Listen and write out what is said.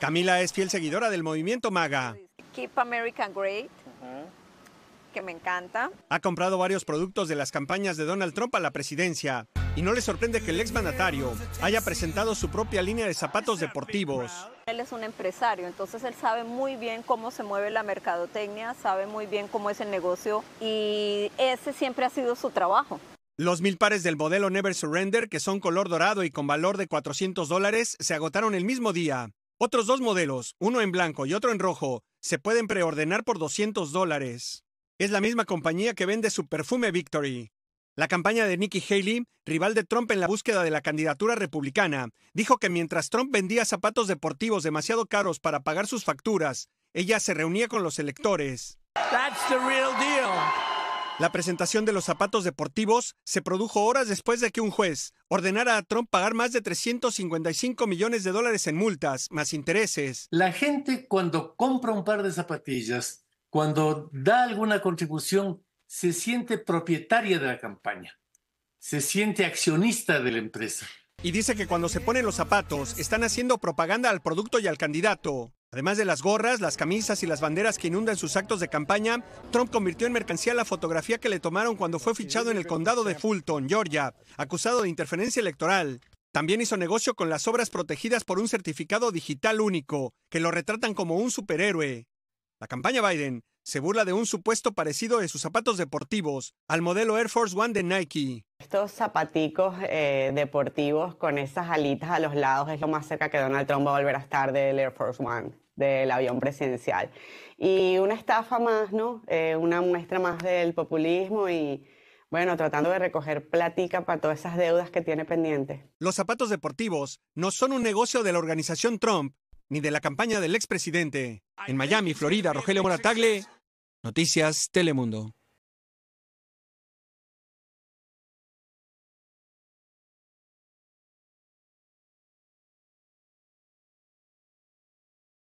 Camila es fiel seguidora del movimiento MAGA. Keep America Great, que me encanta. Ha comprado varios productos de las campañas de Donald Trump a la presidencia. Y no le sorprende que el exmandatario haya presentado su propia línea de zapatos deportivos. Él es un empresario, entonces él sabe muy bien cómo se mueve la mercadotecnia, sabe muy bien cómo es el negocio y ese siempre ha sido su trabajo. Los mil pares del modelo Never Surrender, que son color dorado y con valor de 400 dólares, se agotaron el mismo día. Otros dos modelos, uno en blanco y otro en rojo, se pueden preordenar por 200 dólares. Es la misma compañía que vende su perfume Victory. La campaña de Nikki Haley, rival de Trump en la búsqueda de la candidatura republicana, dijo que mientras Trump vendía zapatos deportivos demasiado caros para pagar sus facturas, ella se reunía con los electores. La presentación de los zapatos deportivos se produjo horas después de que un juez ordenara a Trump pagar más de 355 millones de dólares en multas, más intereses. La gente cuando compra un par de zapatillas, cuando da alguna contribución, se siente propietaria de la campaña, se siente accionista de la empresa. Y dice que cuando se ponen los zapatos, están haciendo propaganda al producto y al candidato. Además de las gorras, las camisas y las banderas que inundan sus actos de campaña, Trump convirtió en mercancía la fotografía que le tomaron cuando fue fichado en el condado de Fulton, Georgia, acusado de interferencia electoral. También hizo negocio con las obras protegidas por un certificado digital único, que lo retratan como un superhéroe. La campaña Biden se burla de un supuesto parecido de sus zapatos deportivos al modelo Air Force One de Nike. Estos zapaticos eh, deportivos con esas alitas a los lados es lo más cerca que Donald Trump va a volver a estar del Air Force One, del avión presidencial. Y una estafa más, ¿no? Eh, una muestra más del populismo y, bueno, tratando de recoger platica para todas esas deudas que tiene pendiente. Los zapatos deportivos no son un negocio de la organización Trump ni de la campaña del expresidente. En Miami, Florida, Rogelio Moratagle, Noticias Telemundo.